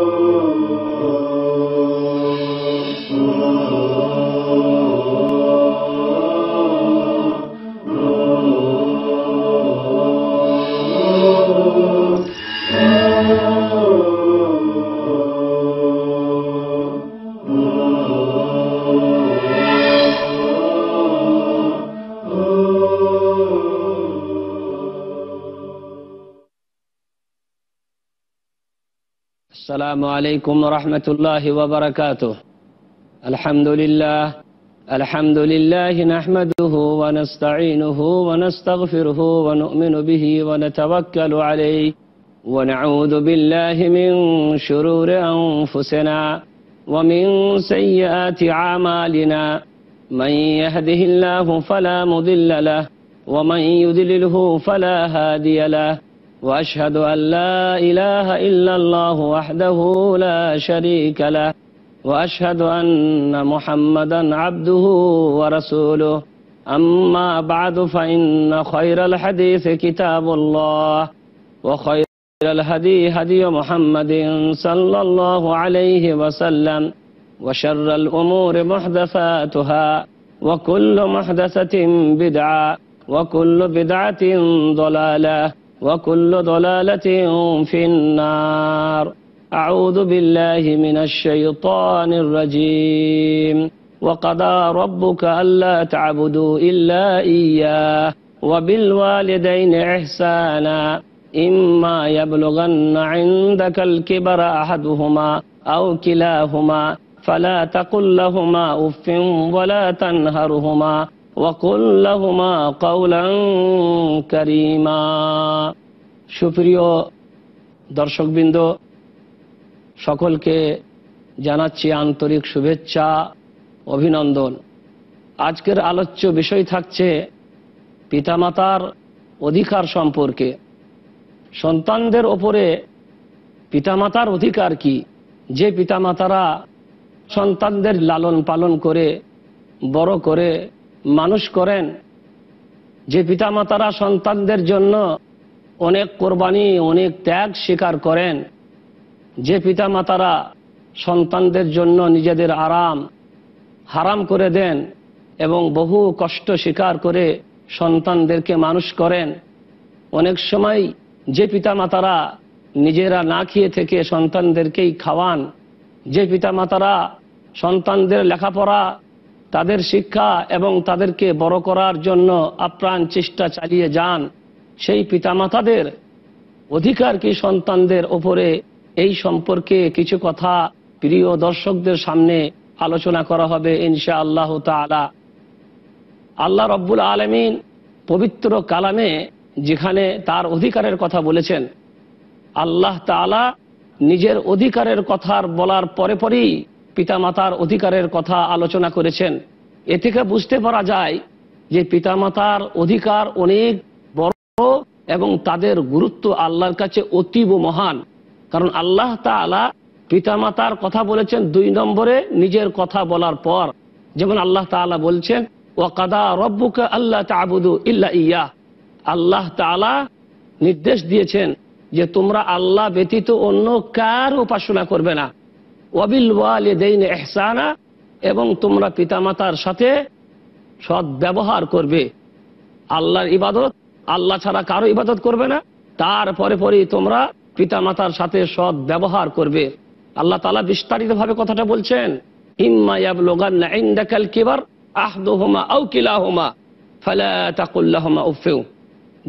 Oh, oh, oh. السلام عليكم ورحمة الله وبركاته الحمد لله الحمد لله نحمده ونستعينه ونستغفره ونؤمن به ونتوكل عليه ونعوذ بالله من شرور أنفسنا ومن سيئات أعمالنا من يهده الله فلا مضل له ومن يذلله فلا هادي له وأشهد أن لا إله إلا الله وحده لا شريك له وأشهد أن محمدا عبده ورسوله أما بعد فإن خير الحديث كتاب الله وخير الهدي هدي محمد صلى الله عليه وسلم وشر الأمور محدثاتها وكل محدثة بدعة وكل بدعة ضلالة وكل ضلالة في النار أعوذ بالله من الشيطان الرجيم وقضى ربك ألا تعبدوا إلا إياه وبالوالدين إحسانا إما يبلغن عندك الكبر أحدهما أو كلاهما فلا تقل لهما أف ولا تنهرهما ওয়াকুল লাহুমা কাউলাং কারিমা সুপ্রিয় দর্শকবৃন্দ সকলকে জানাচ্ছি আন্তরিক শুভেচ্ছা অভিনন্দন আজকের আলোচ্য বিষয় থাকছে পিতামাতার অধিকার সম্পর্কে সন্তানদের ওপরে পিতামাতার অধিকার কি যে পিতামাতারা সন্তানদের লালন পালন করে বড় করে মানুষ করেন যে পিতামাতারা সন্তানদের জন্য অনেক কোরবানি অনেক ত্যাগ স্বীকার করেন যে পিতামাতারা সন্তানদের জন্য নিজেদের আরাম হারাম করে দেন এবং বহু কষ্ট স্বীকার করে সন্তানদেরকে মানুষ করেন অনেক সময় যে পিতামাতারা নিজেরা না খেয়ে থেকে সন্তানদেরকেই খাওয়ান যে পিতামাতারা সন্তানদের লেখাপড়া তাদের শিক্ষা এবং তাদেরকে বড় করার জন্য আপ্রাণ চেষ্টা চালিয়ে যান সেই পিতামাতাদের অধিকার কি সন্তানদের ওপরে এই সম্পর্কে কিছু কথা প্রিয় দর্শকদের সামনে আলোচনা করা হবে ইনশা আল্লাহ তালা আল্লাহ রব্বুল আলমিন পবিত্র কালামে যেখানে তার অধিকারের কথা বলেছেন আল্লাহ তালা নিজের অধিকারের কথার বলার পরে পরেই পিতামাতার অধিকারের কথা আলোচনা করেছেন এ থেকে বুঝতে পারা যায় যে পিতামাতার অধিকার অনেক বড় এবং তাদের গুরুত্ব আল্লাহর কাছে অতীব মহান কারণ আল্লাহ তালা পিতামাতার কথা বলেছেন দুই নম্বরে নিজের কথা বলার পর যেমন আল্লাহ তালা বলছেন ও কাদা রব্বুকে আল্লাহ তাবুদু ইল্লা ইয়া আল্লাহ তালা নির্দেশ দিয়েছেন যে তোমরা আল্লাহ ব্যতীত অন্য কার উপাসনা করবে না এহসানা এবং তোমরা পিতামাতার সাথে সৎ ব্যবহার করবে আল্লাহর ইবাদত আল্লাহ ছাড়া কারো ইবাদত করবে না তারপরে পরেই তোমরা পিতামাতার সাথে সৎ ব্যবহার করবে আল্লাহ তালা বিস্তারিতভাবে কথাটা বলছেন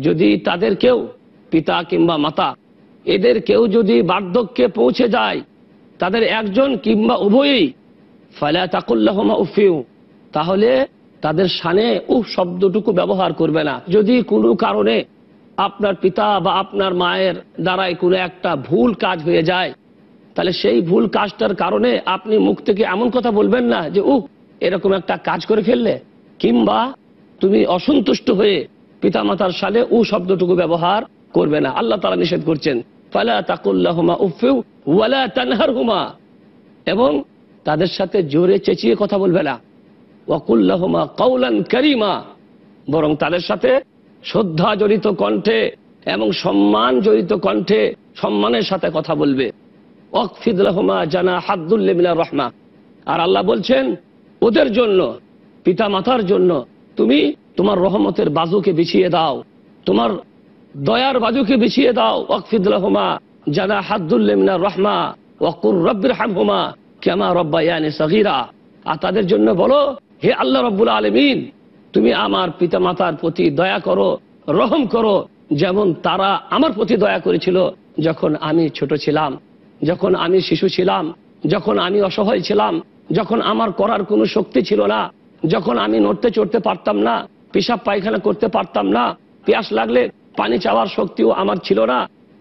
যদি তাদের কেউ পিতা কিংবা মাতা এদের কেউ যদি বার্ধক্যে পৌঁছে যায় তাদের একজন কিংবা উভয়ই ফালা তাকুল্লাহমা উফিউ তাহলে তাদের সানে উহ শব্দটুকু ব্যবহার করবে না যদি কোনো কারণে আপনার পিতা বা আপনার মায়ের দ্বারাই কোনো একটা ভুল কাজ হয়ে যায় তাহলে সেই ভুল কাজটার কারণে আপনি মুখ থেকে এমন কথা বলবেন না যে উহ এরকম একটা কাজ করে ফেললে কিংবা তুমি অসন্তুষ্ট হয়ে পিতা মাতার সালে উ শব্দটুকু ব্যবহার করবে না আল্লাহ তারা নিষেধ করছেন ফালা তাকুল্লাহমা উফেউ ওয়ালা তানহার হুমা এবং তাদের সাথে জোরে চেঁচিয়ে কথা বলবে না ওয়াকুল্লাহমা কৌলান করিমা বরং তাদের সাথে শ্রদ্ধা জড়িত কণ্ঠে এবং সম্মান জড়িত কণ্ঠে সম্মানের সাথে কথা বলবে অকফিদুল্লাহমা জানা হাবদুল্লিমিলা রহমা আর আল্লাহ বলছেন ওদের জন্য পিতা মাতার জন্য তুমি তোমার রহমতের বাজুকে বিছিয়ে দাও তোমার দয়ার বাজুকে বিছিয়ে দাও অকফিদুল্লাহমা জানা হাদুল্লিমনা রহমা ওয়াকুর রব্বির হামহুমা কেমা রব্বায়ানি সহিরা আর তাদের জন্য বলো হে আল্লাহ রব্বুল আলমিন তুমি আমার পিতা মাতার প্রতি দয়া করো রহম করো যেমন তারা আমার প্রতি দয়া করেছিল যখন আমি ছোট ছিলাম যখন আমি শিশু ছিলাম যখন আমি অসহায় ছিলাম যখন আমার করার কোনো শক্তি ছিল না যখন আমি নড়তে চড়তে পারতাম না পেশাব পায়খানা করতে পারতাম না পেয়াস লাগলে পানি চাওয়ার শক্তিও আমার ছিল না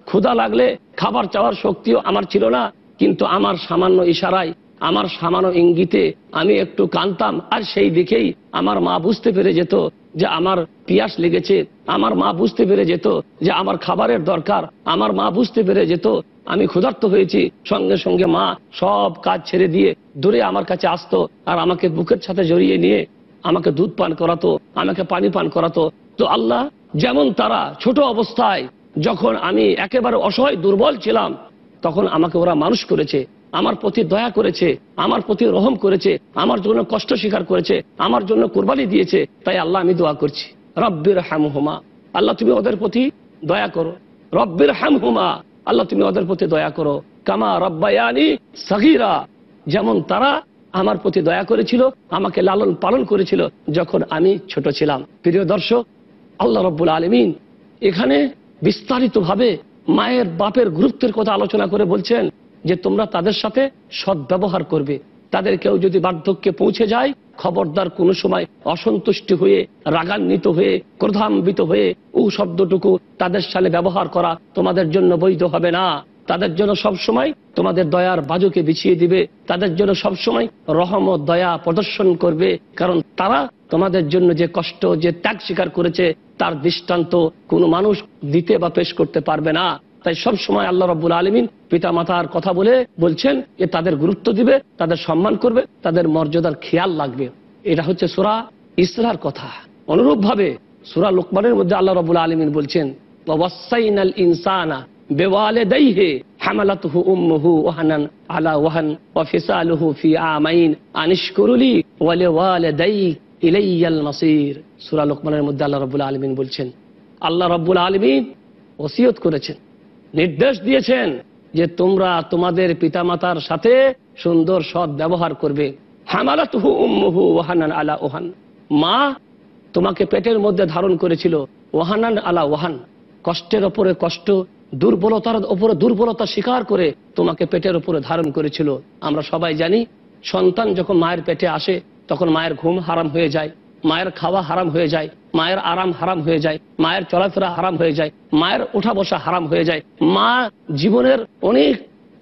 ক্ষুধা লাগলে খাবার চাওয়ার শক্তিও আমার ছিল না কিন্তু আমার সামান্য ইশারায় আমার সামান্য ইঙ্গিতে আমি একটু কানতাম আর সেই দিকেই আমার মা বুঝতে পেরে যেত যে আমার পিয়াস লেগেছে আমার মা বুঝতে পেরে যেত যে আমার খাবারের দরকার আমার মা বুঝতে পেরে যেত আমি ক্ষুধার্ত হয়েছি সঙ্গে সঙ্গে মা সব কাজ ছেড়ে দিয়ে দূরে আমার কাছে আসতো আর আমাকে বুকের সাথে জড়িয়ে নিয়ে আমাকে দুধ পান করাতো আমাকে পানি পান করাতো তো আল্লাহ যেমন তারা ছোট অবস্থায় যখন আমি একেবারে অসহায় দুর্বল ছিলাম তখন আমাকে ওরা মানুষ করেছে আমার প্রতি দয়া করেছে আমার প্রতি রহম করেছে আমার জন্য কষ্ট স্বীকার করেছে আমার জন্য কোরবানি দিয়েছে তাই আল্লাহ আমি দোয়া করছি রব্বির হুমা আল্লাহ তুমি ওদের প্রতি দয়া করো রব্বির হুমা আল্লাহ তুমি ওদের প্রতি দয়া করো কামা রব্বায়ানি সাহিরা যেমন তারা আমার প্রতি দয়া করেছিল আমাকে লালন পালন করেছিল যখন আমি ছোট ছিলাম প্রিয় দর্শক আল্লাহ রব্বুল আলমিন এখানে বিস্তারিত ভাবে মায়ের বাপের গুরুত্বের কথা আলোচনা করে বলছেন যে তোমরা তাদের সাথে সদ্ব্যবহার করবে তাদের কেউ যদি বার্ধক্যে পৌঁছে যায় খবরদার কোনো সময় অসন্তুষ্টি হয়ে রাগান্বিত হয়ে ক্রধান্বিত হয়ে ও শব্দটুকু তাদের সালে ব্যবহার করা তোমাদের জন্য বৈধ হবে না তাদের জন্য সব সময় তোমাদের দয়ার বাজুকে বিছিয়ে দিবে তাদের জন্য সব সময় রহমত দয়া প্রদর্শন করবে কারণ তারা তোমাদের জন্য যে কষ্ট যে ত্যাগ স্বীকার করেছে তার দৃষ্টান্ত কোন মানুষ দিতে বা পেশ করতে পারবে না তাই সব সময় আল্লাহ রব্বুল আলমিন পিতা মাতার কথা বলে বলছেন যে তাদের গুরুত্ব দিবে তাদের সম্মান করবে তাদের মর্যাদার খেয়াল লাগবে এটা হচ্ছে সুরা ইসরার কথা ভাবে সুরা লোকমানের মধ্যে আল্লাহ রব আলমিন বলছেন ইনসানা বেওয়ালে ইলাইয়াল মাসির সুরা লোকমানের মধ্যে আল্লাহ রব্বুল আলমিন বলছেন আল্লাহ রব্বুল আলমিন ওসিয়ত করেছেন নির্দেশ দিয়েছেন যে তোমরা তোমাদের পিতামাতার সাথে সুন্দর সৎ ব্যবহার করবে হামালাতহু আলা ওহান মা তোমাকে পেটের মধ্যে ধারণ করেছিল ওহানান আলা ওহান কষ্টের ওপরে কষ্ট দুর্বলতার ওপরে দুর্বলতা স্বীকার করে তোমাকে পেটের ওপরে ধারণ করেছিল আমরা সবাই জানি সন্তান যখন মায়ের পেটে আসে তখন মায়ের ঘুম হারাম হয়ে যায় মায়ের খাওয়া হারাম হয়ে যায় মায়ের আরাম হারাম হয়ে যায় মায়ের চলাফেরা হারাম হয়ে যায় মায়ের ওঠা বসা হারাম হয়ে যায় মা জীবনের অনেক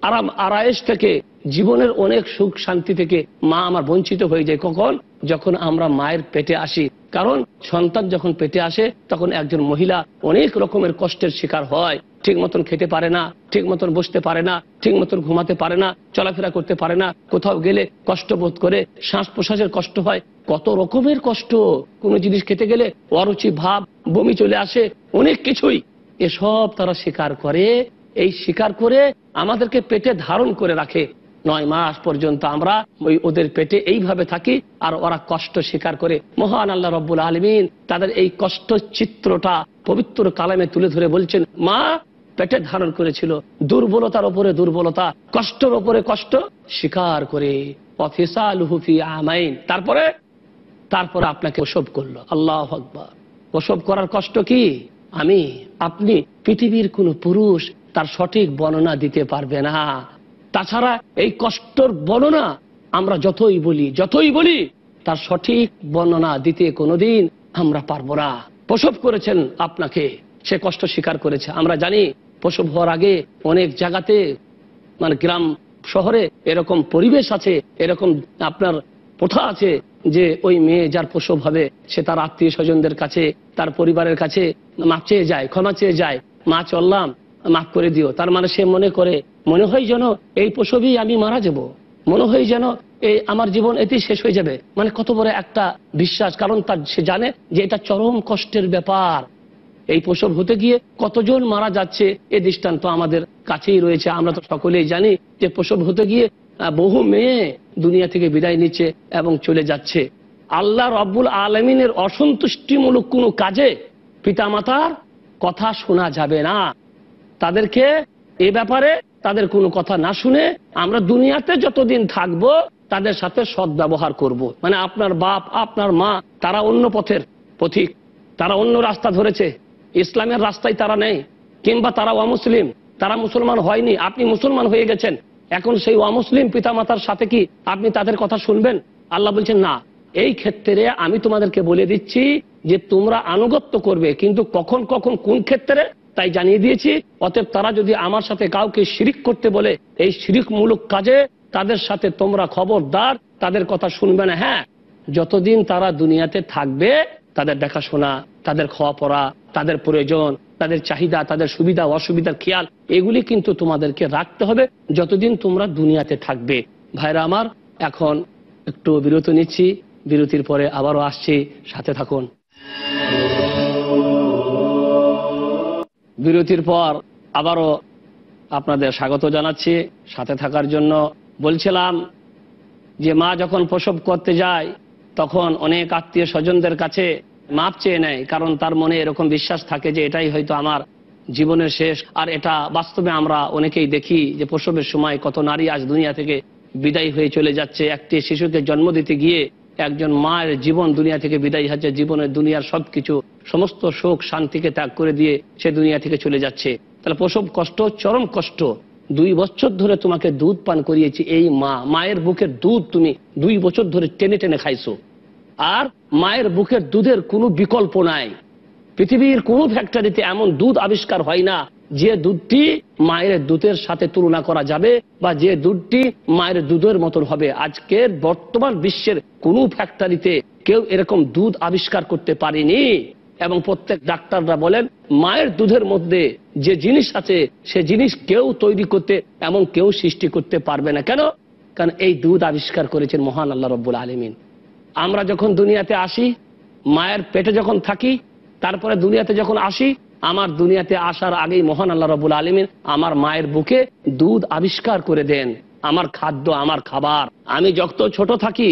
আরাম আরায়েশ থেকে জীবনের অনেক সুখ শান্তি থেকে মা আমার বঞ্চিত হয়ে যায় কখন যখন আমরা মায়ের পেটে আসি কারণ সন্তান যখন পেটে আসে তখন একজন মহিলা অনেক রকমের কষ্টের শিকার হয় ঠিক মতন খেতে পারে না ঠিক মতন বসতে পারে না ঠিক মতন ঘুমাতে পারে না চলাফেরা করতে পারে না কোথাও গেলে কষ্ট বোধ করে শ্বাস প্রশ্বাসের কষ্ট হয় কত রকমের কষ্ট কোনো জিনিস খেতে গেলে অরুচি ভাব বমি চলে আসে অনেক কিছুই এসব তারা স্বীকার করে এই স্বীকার করে আমাদেরকে পেটে ধারণ করে রাখে নয় মাস পর্যন্ত আমরা ওই ওদের পেটে এইভাবে থাকি আর ওরা কষ্ট স্বীকার করে মহান আল্লাহ রব্বুল আলমিন তাদের এই কষ্ট চিত্রটা পবিত্র কালামে তুলে ধরে বলছেন মা পেটে ধারণ করেছিল দুর্বলতার ওপরে দুর্বলতা কষ্টের ওপরে কষ্ট স্বীকার করে আমাইন তারপরে তারপরে আপনাকে ওসব করলো আল্লাহ আকবর ওসব করার কষ্ট কি আমি আপনি পৃথিবীর কোন পুরুষ তার সঠিক বর্ণনা দিতে পারবে না তাছাড়া এই কষ্টর বর্ণনা আমরা যতই বলি যতই বলি তার সঠিক বর্ণনা দিতে কোনোদিন আমরা পারবো না প্রসব করেছেন আপনাকে সে কষ্ট স্বীকার করেছে আমরা জানি প্রসব হওয়ার আগে অনেক জায়গাতে মানে গ্রাম শহরে এরকম পরিবেশ আছে এরকম আপনার প্রথা আছে যে ওই মেয়ে যার প্রসব হবে সে তার আত্মীয় স্বজনদের কাছে তার পরিবারের কাছে মা চেয়ে যায় ক্ষমা চেয়ে যায় মা চললাম মাফ করে দিও তার মানে সে মনে করে মনে হয় যেন এই প্রসবেই আমি মারা যাব মনে হয় যেন এই আমার জীবন এতেই শেষ হয়ে যাবে মানে কত বড় একটা বিশ্বাস কারণ তার সে জানে যে এটা চরম কষ্টের ব্যাপার এই প্রসব হতে গিয়ে কতজন মারা যাচ্ছে এ দৃষ্টান্ত আমাদের কাছেই রয়েছে আমরা তো সকলেই জানি যে প্রসব হতে গিয়ে বহু মেয়ে দুনিয়া থেকে বিদায় নিচ্ছে এবং চলে যাচ্ছে আল্লাহ রব্বুল আলমিনের অসন্তুষ্টিমূলক কোনো কাজে পিতামাতার কথা শোনা যাবে না তাদেরকে এ ব্যাপারে তাদের কোনো কথা না শুনে আমরা দুনিয়াতে যতদিন থাকব তাদের সাথে সৎ ব্যবহার করব। মানে আপনার বাপ আপনার মা তারা অন্য পথের পথিক তারা অন্য রাস্তা ধরেছে ইসলামের রাস্তায় তারা নেই কিংবা তারা অমুসলিম তারা মুসলমান হয়নি আপনি মুসলমান হয়ে গেছেন এখন সেই অমুসলিম পিতামাতার সাথে কি আপনি তাদের কথা শুনবেন আল্লাহ বলছেন না এই ক্ষেত্রে আমি তোমাদেরকে বলে দিচ্ছি যে তোমরা আনুগত্য করবে কিন্তু কখন কখন কোন ক্ষেত্রে তাই জানিয়ে দিয়েছি অতএব তারা যদি আমার সাথে কাউকে শিরিক করতে বলে এই শিরিক মূলক কাজে তাদের সাথে তোমরা খবরদার তাদের কথা শুনবে না হ্যাঁ যতদিন তারা দুনিয়াতে থাকবে তাদের দেখাশোনা তাদের খাওয়া পড়া তাদের প্রয়োজন তাদের চাহিদা তাদের সুবিধা অসুবিধার খেয়াল এগুলি কিন্তু তোমাদেরকে রাখতে হবে যতদিন তোমরা দুনিয়াতে থাকবে ভাইরা আমার এখন একটু বিরতি নিচ্ছি বিরতির পরে আবারও আসছি সাথে থাকুন বিরতির পর আবারও আপনাদের স্বাগত জানাচ্ছি সাথে থাকার জন্য বলছিলাম যে মা যখন প্রসব করতে যায় তখন অনেক আত্মীয় স্বজনদের কাছে মাপ চেয়ে নেয় কারণ তার মনে এরকম বিশ্বাস থাকে যে এটাই হয়তো আমার জীবনের শেষ আর এটা বাস্তবে আমরা অনেকেই দেখি যে প্রসবের সময় কত নারী আজ দুনিয়া থেকে বিদায় হয়ে চলে যাচ্ছে একটি শিশুকে জন্ম দিতে গিয়ে একজন মায়ের জীবন দুনিয়া থেকে বিদায় হচ্ছে জীবনের দুনিয়ার সবকিছু সমস্ত শোক শান্তিকে ত্যাগ করে দিয়ে সে দুনিয়া থেকে চলে যাচ্ছে তাহলে প্রসব কষ্ট চরম কষ্ট দুই বছর ধরে তোমাকে দুধ পান করিয়েছি এই মা মায়ের বুকের দুধ তুমি দুই বছর ধরে টেনে টেনে খাইছো আর মায়ের বুকের দুধের কোনো বিকল্প নাই পৃথিবীর কোনো ফ্যাক্টরিতে এমন দুধ আবিষ্কার হয় না যে দুধটি মায়ের দুধের সাথে তুলনা করা যাবে বা যে দুধটি মায়ের দুধের মতন হবে আজকের বর্তমান বিশ্বের কোনো ফ্যাক্টরিতে কেউ এরকম দুধ আবিষ্কার করতে পারেনি এবং প্রত্যেক ডাক্তাররা বলেন মায়ের দুধের মধ্যে যে জিনিস আছে সে জিনিস কেউ তৈরি করতে এমন কেউ সৃষ্টি করতে পারবে না কেন কারণ এই দুধ আবিষ্কার করেছেন মহান আল্লাহ রব্বুল আলমিন আমরা যখন দুনিয়াতে আসি মায়ের পেটে যখন থাকি তারপরে দুনিয়াতে যখন আসি আমার দুনিয়াতে আসার আগেই মহান আল্লাহ রবুল আলমিন আমার মায়ের বুকে দুধ আবিষ্কার করে দেন আমার খাদ্য আমার খাবার আমি যত ছোট থাকি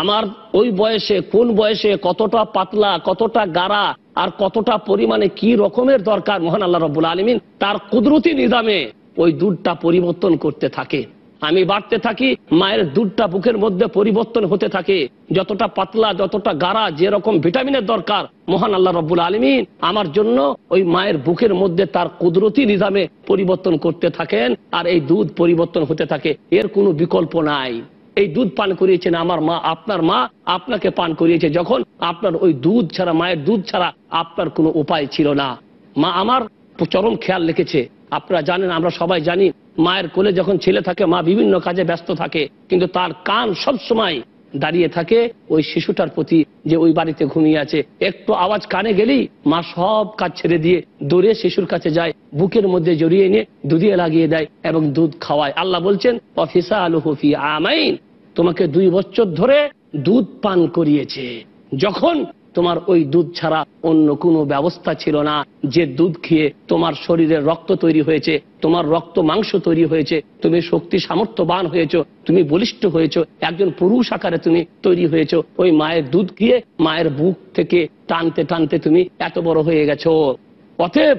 আমার ওই বয়সে কোন বয়সে কতটা পাতলা কতটা গাড়া আর কতটা পরিমাণে কি রকমের দরকার মহান আল্লাহ রবুল আলমিন তার কুদরতি নিজামে ওই দুধটা পরিবর্তন করতে থাকে আমি বাড়তে থাকি মায়ের দুধটা বুকের মধ্যে পরিবর্তন হতে থাকে যতটা পাতলা যতটা গাড়া যেরকম ভিটামিনের দরকার মহান আল্লাহ রব্বুল আলমিন আমার জন্য ওই মায়ের বুকের মধ্যে তার কুদরতি নিজামে পরিবর্তন করতে থাকেন আর এই দুধ পরিবর্তন হতে থাকে এর কোনো বিকল্প নাই এই দুধ পান করিয়েছেন আমার মা আপনার মা আপনাকে পান করিয়েছে যখন আপনার ওই দুধ ছাড়া মায়ের দুধ ছাড়া আপনার কোনো উপায় ছিল না মা আমার চরম খেয়াল রেখেছে আপনারা জানেন আমরা সবাই জানি মায়ের কোলে যখন ছেলে থাকে মা বিভিন্ন কাজে ব্যস্ত থাকে কিন্তু তার কান সব সময় দাঁড়িয়ে থাকে ওই শিশুটার প্রতি যে ওই বাড়িতে ঘুমিয়ে আছে একটু আওয়াজ কানে গেলেই মা সব কাজ ছেড়ে দিয়ে দৌড়ে শিশুর কাছে যায় বুকের মধ্যে জড়িয়ে নিয়ে দুধিয়ে লাগিয়ে দেয় এবং দুধ খাওয়ায় আল্লাহ বলছেন অফিসা আলু হফি আমাইন তোমাকে দুই বছর ধরে দুধ পান করিয়েছে যখন তোমার ওই দুধ ছাড়া অন্য কোনো ব্যবস্থা ছিল না যে দুধ খেয়ে তোমার শরীরে রক্ত তৈরি হয়েছে তোমার রক্ত মাংস তৈরি হয়েছে তুমি শক্তি সামর্থ্যবান হয়েছ তুমি বলিষ্ঠ হয়েছ একজন পুরুষ আকারে তুমি তৈরি হয়েছ ওই মায়ের দুধ খেয়ে মায়ের বুক থেকে টানতে টানতে তুমি এত বড় হয়ে গেছো অতএব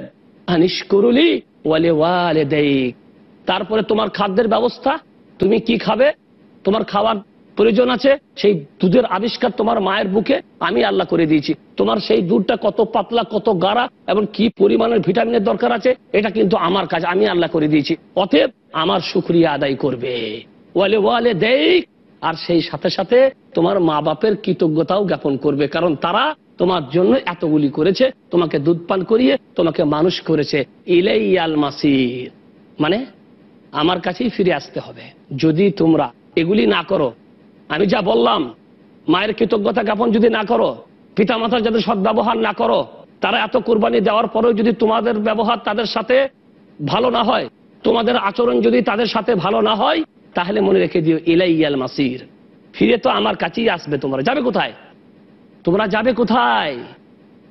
করুলি ওয়ালে ওয়ালে দেই তারপরে তোমার খাদ্যের ব্যবস্থা তুমি কি খাবে তোমার খাবার প্রয়োজন আছে সেই দুধের আবিষ্কার তোমার মায়ের বুকে আমি আল্লাহ করে দিয়েছি তোমার সেই দুধটা কত পাতলা কত গাড়া এবং কি পরিমাণের ভিটামিনের দরকার আছে এটা কিন্তু আমার কাজ আমি আল্লাহ করে দিয়েছি অতএব আমার সুক্রিয়া আদায় করবে ওয়ালে ওয়ালে দেই আর সেই সাথে সাথে তোমার মা বাপের কৃতজ্ঞতাও জ্ঞাপন করবে কারণ তারা তোমার জন্য এতগুলি করেছে তোমাকে দুধ পান করিয়ে তোমাকে মানুষ করেছে ইলেইয়াল মাসির মানে আমার কাছেই ফিরে আসতে হবে যদি তোমরা এগুলি না করো আমি যা বললাম মায়ের কৃতজ্ঞতা জ্ঞাপন যদি না করো পিতা মাতার যাদের সদ্ব্যবহার না করো তারা এত কোরবানি দেওয়ার পরেও যদি তোমাদের ব্যবহার তাদের সাথে ভালো না হয় তোমাদের আচরণ যদি তাদের সাথে ভালো না হয় তাহলে মনে রেখে দিও ইলাইয়াল মাসির ফিরে তো আমার কাছেই আসবে তোমরা যাবে কোথায় তোমরা যাবে কোথায়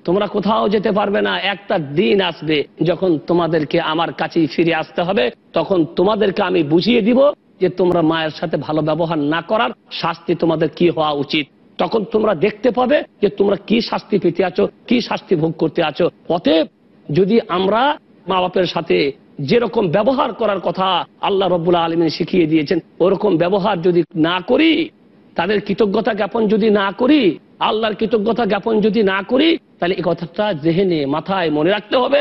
তোমরা কোথাও যেতে পারবে না একটা দিন আসবে যখন তোমাদেরকে আমার কাছেই ফিরে আসতে হবে তখন তোমাদেরকে আমি বুঝিয়ে দিব যে তোমরা মায়ের সাথে ভালো ব্যবহার না করার শাস্তি তোমাদের কি হওয়া উচিত তখন তোমরা দেখতে পাবে যে তোমরা কি শাস্তি পেতে আছো কি শাস্তি ভোগ করতে আছো অতএব যদি আমরা মা বাপের সাথে যেরকম ব্যবহার করার কথা আল্লাহ রবুল্লা আলমিন শিখিয়ে দিয়েছেন ওরকম ব্যবহার যদি না করি তাদের কৃতজ্ঞতা জ্ঞাপন যদি না করি আল্লাহর কৃতজ্ঞতা জ্ঞাপন যদি না করি তাহলে এই কথাটা জেহেনে মাথায় মনে রাখতে হবে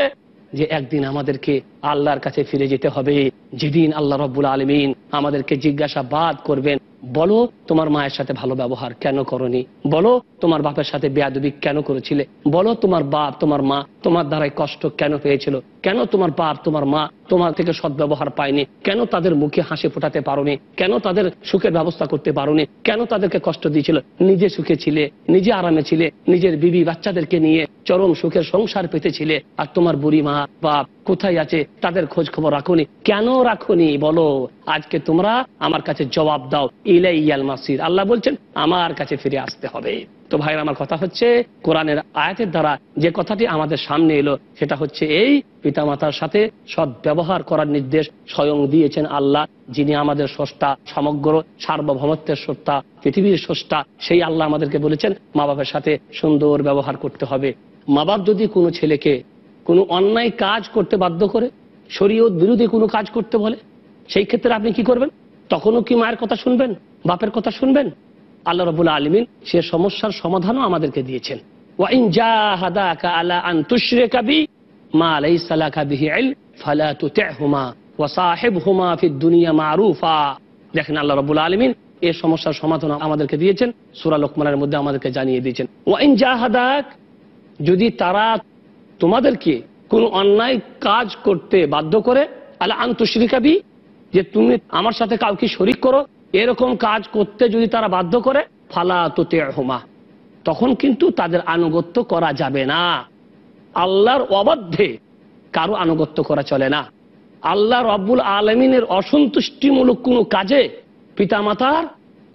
যে একদিন আমাদেরকে আল্লাহর কাছে ফিরে যেতে হবে যেদিন আল্লাহ রব্বুল আলমিন আমাদেরকে জিজ্ঞাসাবাদ করবেন বলো তোমার মায়ের সাথে ভালো ব্যবহার কেন করনি বলো তোমার বাপের সাথে বেয়াদবি কেন করেছিলে বলো তোমার বাপ তোমার মা তোমার দ্বারাই কষ্ট কেন পেয়েছিল কেন তোমার বাপ তোমার মা তোমার থেকে সদ ব্যবহার পায়নি কেন তাদের মুখে হাসি ফোটাতে পারোনি কেন তাদের সুখের ব্যবস্থা করতে পারোনি কেন তাদেরকে কষ্ট দিয়েছিল নিজে সুখে ছিলে নিজে আরামে ছিলে নিজের বিবি বাচ্চাদেরকে নিয়ে চরম সুখের সংসার পেতেছিলে আর তোমার বুড়ি মা বাপ কোথায় আছে তাদের খোঁজ খবর রাখুনি কেন রাখুনি বলো আজকে তোমরা আমার কাছে জবাব দাও ইলাই ইয়াল মাসির আল্লাহ বলছেন আমার কাছে ফিরে আসতে হবে তো ভাইয়ের আমার কথা হচ্ছে কোরআনের আয়াতের দ্বারা যে কথাটি আমাদের সামনে এলো সেটা হচ্ছে এই পিতামাতার সাথে সদ ব্যবহার করার নির্দেশ স্বয়ং দিয়েছেন আল্লাহ যিনি আমাদের স্রষ্টা সমগ্র সার্বভৌমত্বের স্রষ্টা পৃথিবীর স্রষ্টা সেই আল্লাহ আমাদেরকে বলেছেন মা বাবার সাথে সুন্দর ব্যবহার করতে হবে মা বাপ যদি কোনো ছেলেকে কোনো অন্যায় কাজ করতে বাধ্য করে শরীয়ত বিরোধী কোনো কাজ করতে বলে সেই ক্ষেত্রে আপনি কি করবেন তখনও কি মায়ের কথা শুনবেন বাপের কথা শুনবেন আল্লাহ রবুল্লা আলমিন সে সমস্যার সমাধানও আমাদেরকে দিয়েছেন মা দেখেন আল্লাহ সমস্যার সমাধান আমাদেরকে দিয়েছেন মধ্যে আমাদেরকে জানিয়ে দিয়েছেন ওয়াইন যদি তারা তোমাদেরকে কোন অন্যায় কাজ করতে বাধ্য করে আল্লাহ আন্তঃশ্রিকাবি যে তুমি আমার সাথে কাউকে শরিক করো এরকম কাজ করতে যদি তারা বাধ্য করে ফালা তো হোমা তখন কিন্তু তাদের আনুগত্য করা যাবে না আল্লাহর অবাধ্যে কারো আনুগত্য করা চলে না আল্লাহ রব্বুল আলমিনের অসন্তুষ্টিমূলক কোনো কাজে পিতামাতার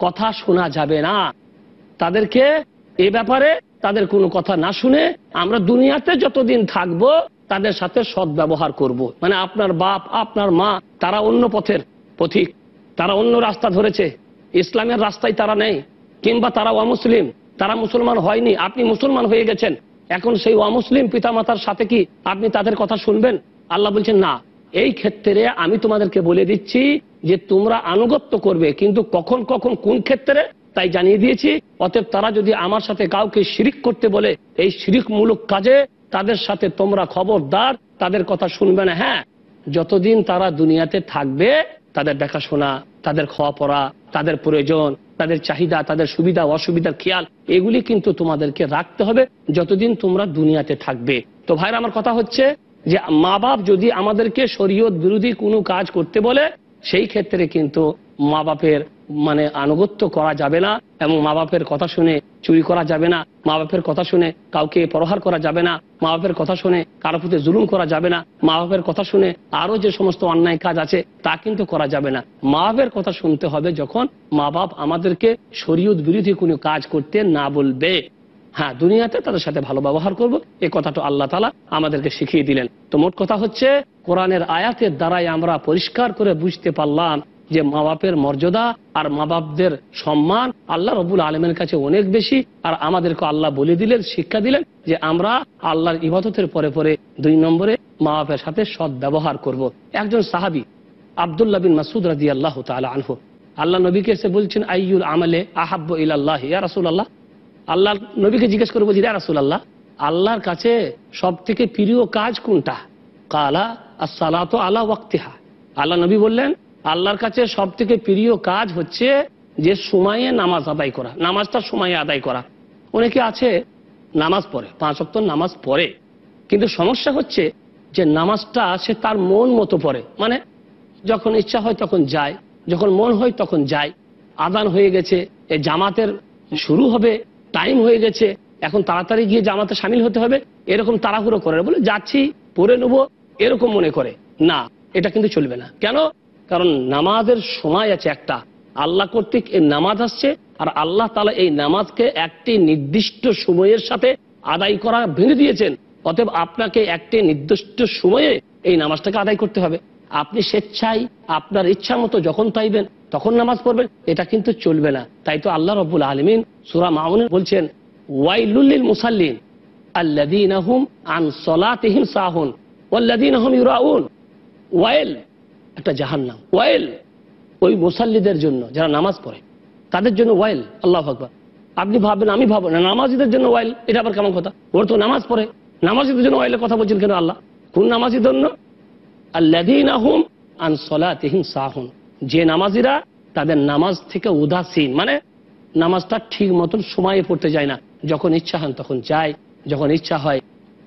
কথা শোনা যাবে না তাদেরকে এ ব্যাপারে তাদের কোনো কথা না শুনে আমরা দুনিয়াতে যতদিন থাকব তাদের সাথে সদ ব্যবহার করব। মানে আপনার বাপ আপনার মা তারা অন্য পথের পথিক তারা অন্য রাস্তা ধরেছে ইসলামের রাস্তায় তারা নেই কিংবা তারা অমুসলিম তারা মুসলমান হয়নি আপনি মুসলমান হয়ে গেছেন এখন সেই অমুসলিম পিতামাতার সাথে কি আপনি তাদের কথা শুনবেন আল্লাহ বলছেন না এই ক্ষেত্রে আমি তোমাদেরকে বলে দিচ্ছি যে তোমরা আনুগত্য করবে কিন্তু কখন কখন কোন ক্ষেত্রে তাই জানিয়ে দিয়েছি অতএব তারা যদি আমার সাথে কাউকে শিরিক করতে বলে এই শিরিক মূলক কাজে তাদের সাথে তোমরা খবরদার তাদের কথা শুনবে না হ্যাঁ যতদিন তারা দুনিয়াতে থাকবে তাদের দেখাশোনা তাদের খাওয়া পড়া তাদের প্রয়োজন তাদের চাহিদা তাদের সুবিধা অসুবিধার খেয়াল এগুলি কিন্তু তোমাদেরকে রাখতে হবে যতদিন তোমরা দুনিয়াতে থাকবে তো ভাইরা আমার কথা হচ্ছে যে মা বাপ যদি আমাদেরকে শরীয়ত বিরোধী কোনো কাজ করতে বলে সেই ক্ষেত্রে কিন্তু মা বাপের মানে আনুগত্য করা যাবে না এবং মা বাপের কথা শুনে চুরি করা যাবে না মা বাপের কথা শুনে কাউকে প্রহার করা যাবে না মা বাপের কথা শুনে কারো প্রতি জুলুম করা যাবে না মা বাপের কথা শুনে আরো যে সমস্ত অন্যায় কাজ আছে তা কিন্তু করা যাবে না মা বাপের কথা শুনতে হবে যখন মা বাপ আমাদেরকে শরীয়ত বিরোধী কোনো কাজ করতে না বলবে হ্যাঁ দুনিয়াতে তাদের সাথে ভালো ব্যবহার করব এ কথাটা আল্লাহ তালা আমাদেরকে শিখিয়ে দিলেন তো মোট কথা হচ্ছে কোরআনের আয়াতের দ্বারাই আমরা পরিষ্কার করে বুঝতে পারলাম যে মা বাপের মর্যাদা আর মা বাপদের সম্মান আল্লাহ রবুল আলমের কাছে অনেক বেশি আর আমাদেরকে আল্লাহ বলে দিলেন শিক্ষা দিলেন যে আমরা আল্লাহর ইবাদতের পরে পরে দুই নম্বরে মা বাপের সাথে সৎ ব্যবহার করব। একজন সাহাবি আবদুল্লাহ বিন মাসুদ রাজি আল্লাহ তালা আনহু আল্লাহ নবীকে এসে বলছেন আইয়ুল আমলে আহাব্ব ইল্লাহ ইয়া রাসুল আল্লাহ আল্লাহ নবীকে জিজ্ঞেস করে বলছি রাসুল আল্লাহ আল্লাহর কাছে সব থেকে প্রিয় কাজ কোনটা কালা আর তো আল্লাহ ওয়াক্তিহা আল্লাহ নবী বললেন আল্লাহর কাছে সব থেকে প্রিয় কাজ হচ্ছে যে সময়ে নামাজ আদায় করা নামাজটা সময়ে আদায় করা অনেকে আছে নামাজ পড়ে পাঁচ অক্ত নামাজ পড়ে কিন্তু সমস্যা হচ্ছে যে নামাজটা সে তার মন মতো পড়ে মানে যখন ইচ্ছা হয় তখন যায় যখন মন হয় তখন যায় আদান হয়ে গেছে এ জামাতের শুরু হবে টাইম হয়ে গেছে এখন তাড়াতাড়ি গিয়ে জামাতে সামিল হতে হবে এরকম তাড়াহুড়ো করে বলে যাচ্ছি পড়ে নেবো এরকম মনে করে না এটা কিন্তু চলবে না কেন কারণ নামাজের সময় আছে একটা আল্লাহ কর্তৃক এই নামাজ আসছে আর আল্লাহ তালা এই নামাজকে একটি নির্দিষ্ট সময়ের সাথে আদায় করা ভেঙে দিয়েছেন অতএব আপনাকে একটি নির্দিষ্ট সময়ে এই নামাজটাকে আদায় করতে হবে আপনি স্বেচ্ছায় আপনার ইচ্ছা মতো যখন চাইবেন তখন নামাজ পড়বেন এটা কিন্তু চলবে না তাই তো আল্লাহ রবুল আলমিন সুরা মাউনে বলছেন ওয়াইলুল্লিল মুসাল্লিন আল্লাদিন আহম আন সলাতিহিম সাহুন ওয়াল্লাদিন আহম ইউরাউন ওয়াইল একটা জাহান্নাম ওয়াইল ওই মুসাল্লিদের জন্য যারা নামাজ পড়ে তাদের জন্য ওয়াইল আল্লাহ আকবর আপনি ভাববেন আমি ভাবো না নামাজিদের জন্য ওয়াইল এটা আবার কেমন কথা ওর তো নামাজ পড়ে নামাজিদের জন্য ওয়াইলের কথা বলছেন কেন আল্লাহ কোন নামাজির জন্য সাহুন যে নামাজিরা তাদের নামাজ থেকে উদাসীন মানে নামাজটা ঠিক মতন সময়ে পড়তে যায় না যখন ইচ্ছা হন তখন যায় যখন ইচ্ছা হয়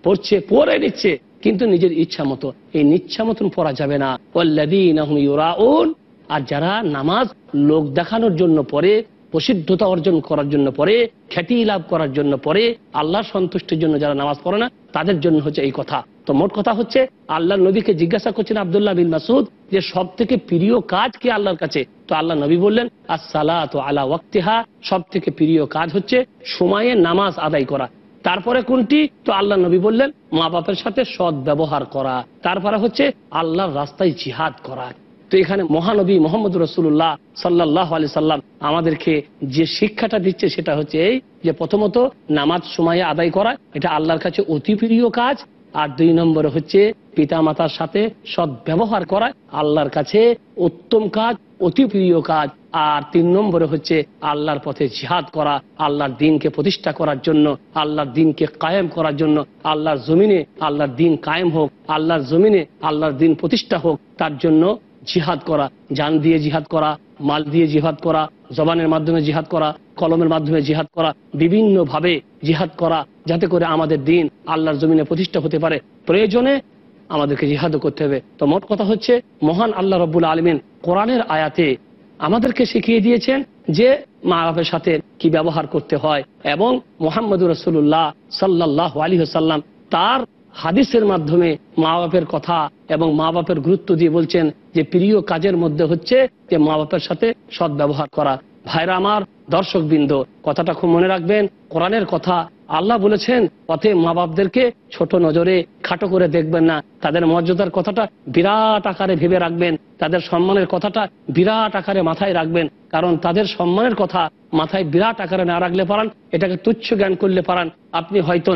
পড়ছে পরে নিচ্ছে কিন্তু নিজের ইচ্ছা মতো এই নিচ্ছা মতন পড়া যাবে না আর যারা নামাজ লোক দেখানোর জন্য পরে প্রসিদ্ধতা অর্জন করার জন্য পরে খ্যাতি লাভ করার জন্য পরে আল্লাহ সন্তুষ্টির জন্য যারা নামাজ পড়ে না তাদের জন্য হচ্ছে এই কথা তো মোট কথা হচ্ছে আল্লাহ নবীকে জিজ্ঞাসা করছেন আবদুল্লাহ বিন মাসুদ যে সব থেকে প্রিয় কাজ কি আল্লাহর কাছে তো আল্লাহ নবী বললেন আসসালা তো আল্লাহ ওয়াক্তিহা সব থেকে প্রিয় কাজ হচ্ছে সময়ে নামাজ আদায় করা তারপরে কোনটি তো আল্লাহ নবী বললেন মা বাপের সাথে সদ ব্যবহার করা তারপরে হচ্ছে আল্লাহর রাস্তায় জিহাদ করা তো এখানে মহানবী মোহাম্মদ রসুল্লাহ সাল্লাহ আলি সাল্লাম আমাদেরকে যে শিক্ষাটা দিচ্ছে সেটা হচ্ছে এই যে প্রথমত নামাজ সময়ে আদায় করা এটা আল্লাহর কাছে অতি প্রিয় কাজ আর দুই নম্বর হচ্ছে পিতা মাতার সাথে সৎ ব্যবহার করা আল্লাহর কাছে উত্তম কাজ অতি প্রিয় কাজ আর তিন নম্বরে হচ্ছে আল্লাহর পথে জিহাদ করা আল্লাহর দিনকে প্রতিষ্ঠা করার জন্য আল্লাহর দিনকে কায়েম করার জন্য আল্লাহর জমিনে আল্লাহর দিন কায়েম হোক আল্লাহর জমিনে আল্লাহর দিন প্রতিষ্ঠা হোক তার জন্য জিহাদ করা যান দিয়ে জিহাদ করা মাল দিয়ে জিহাদ করা জবানের মাধ্যমে জিহাদ করা কলমের মাধ্যমে জিহাদ করা বিভিন্ন ভাবে জিহাদ করা যাতে করে আমাদের দিন আল্লাহর জমিনে প্রতিষ্ঠা হতে পারে প্রয়োজনে আমাদেরকে জিহাদ করতে হবে তো মোট কথা হচ্ছে মহান আল্লাহ রব্বুল আলমিন কোরআনের আয়াতে আমাদেরকে শিখিয়ে দিয়েছেন যে মা বাপের সাথে কি ব্যবহার করতে হয় এবং মোহাম্মদুর রসুল্লাহ সাল্লাহ আলী হাসাল্লাম তার হাদিসের মাধ্যমে মা বাপের কথা এবং মা বাপের গুরুত্ব দিয়ে বলছেন যে প্রিয় কাজের মধ্যে হচ্ছে যে মা বাপের সাথে সৎ ব্যবহার করা ভাইরা আমার দর্শক বৃন্দ কথাটা খুব মনে রাখবেন কোরআনের কথা আল্লাহ বলেছেন পথে মা বাপদেরকে ছোট নজরে খাটো করে দেখবেন না তাদের মর্যাদার কথাটা বিরাট আকারে ভেবে রাখবেন তাদের সম্মানের কথাটা বিরাট আকারে মাথায় রাখবেন কারণ তাদের সম্মানের কথা মাথায় বিরাট আকারে না রাখলে পারান এটাকে তুচ্ছ জ্ঞান করলে পারান আপনি হয়তো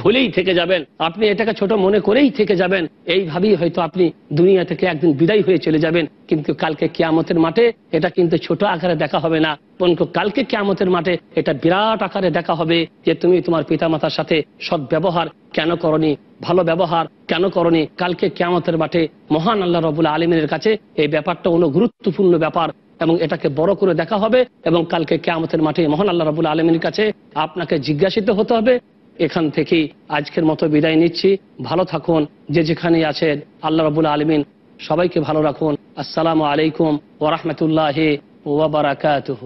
ভুলেই থেকে যাবেন আপনি এটাকে ছোট মনে করেই থেকে যাবেন এইভাবেই হয়তো আপনি দুনিয়া থেকে একদিন বিদায় হয়ে চলে যাবেন কিন্তু কালকে কেয়ামতের মাঠে এটা কিন্তু ছোট আকারে দেখা হবে না বরঞ্চ কালকে কেয়ামতের মাঠে এটা বিরাট আকারে দেখা হবে যে তুমি তোমার পিতামাতার সাথে সৎ ব্যবহার কেন করনি ভালো ব্যবহার কেন করনি কালকে কেয়ামতের মাঠে মহান আল্লাহ রবুল্লা আলমিনের কাছে এই ব্যাপারটা কোনো গুরুত্বপূর্ণ ব্যাপার এবং এটাকে বড় করে দেখা হবে এবং কালকে কেয়ামতের মাঠে মহান আল্লাহ রবুল আলমীর কাছে আপনাকে জিজ্ঞাসিত হতে হবে এখান থেকেই আজকের মতো বিদায় নিচ্ছি ভালো থাকুন যে যেখানে আছেন আল্লাহ রবুল আলমিন সবাইকে ভালো রাখুন আসসালামু আলাইকুম ওরহমতুল্লাহ ওবরাকাতহ